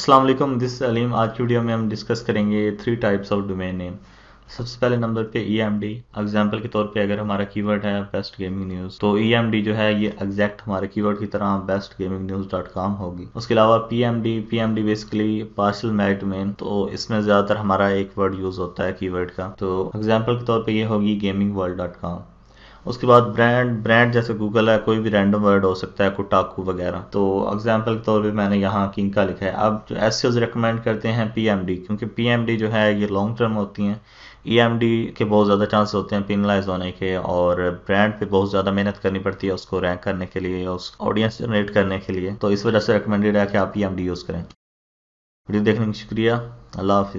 अस्सलाम वालेकुम दिस अलीम आज की वीडियो में हम डिस्कस करेंगे three types of domain name सबसे पहले नंबर पे ई एम डी एग्जाम्पल के तौर पे अगर हमारा कीवर्ड है बेस्ट गेमिंग न्यूज़ तो ई एम डी जो है ये एग्जैक्ट हमारे कीवर्ड की तरह best gaming news dot com होगी उसके अलावा P M D P M D basically partial match domain तो इसमें ज़्यादातर हमारा एक वर्ड यूज़ होता है कीवर्ड का तो एग्जाम्पल के तौर पर यह होगी गेमिंग वर्ल्ड डॉट कॉम उसके बाद ब्रांड ब्रांड जैसे गूगल है कोई भी रैंडम वर्ड हो सकता है कुटाकू वगैरह तो एग्जाम्पल के तौर पर मैंने यहाँ किंका लिखा है अब जो एस रिकमेंड करते हैं पी क्योंकि पी जो है ये लॉन्ग टर्म होती हैं ई e के बहुत ज़्यादा चांस होते हैं पिनलाइज होने के और ब्रांड पे बहुत ज़्यादा मेहनत करनी पड़ती है उसको रैंक करने के लिए या उस ऑडियंस जनरेट करने के लिए तो इस वजह से रिकमेंडेड है कि आप ई यूज़ करें वीडियो देखने का शुक्रिया अल्लाह हाफि